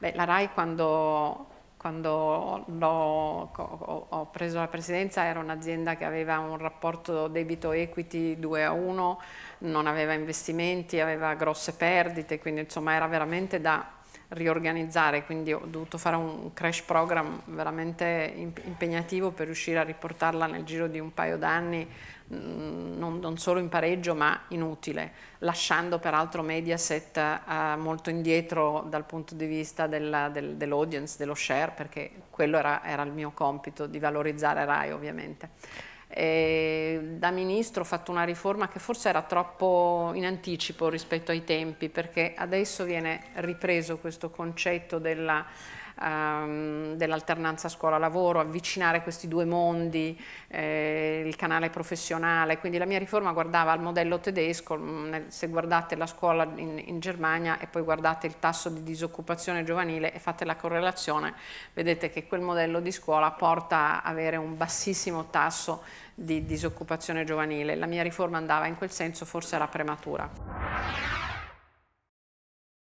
Beh, la RAI quando, quando ho preso la presidenza era un'azienda che aveva un rapporto debito-equity 2 a 1, non aveva investimenti, aveva grosse perdite, quindi insomma era veramente da riorganizzare, quindi ho dovuto fare un crash program veramente impegnativo per riuscire a riportarla nel giro di un paio d'anni mm, non, non, solo in pareggio ma inutile, lasciando peraltro Mediaset eh, molto indietro dal punto di vista dell'audience, del, dell dello share, perché quello era, era il mio compito di valorizzare RAI ovviamente. E da ministro ho fatto una riforma che forse era troppo in anticipo rispetto ai tempi perché adesso viene ripreso questo concetto della ehm, dell'alternanza scuola-lavoro, avvicinare questi due mondi, eh, il canale professionale, quindi la mia riforma guardava al modello tedesco, mm, nel, se guardate la scuola in, in, Germania e poi guardate il tasso di disoccupazione giovanile e fate la correlazione, vedete che quel modello di scuola porta ad avere un bassissimo tasso di disoccupazione giovanile. La mia riforma andava in quel senso, forse era prematura.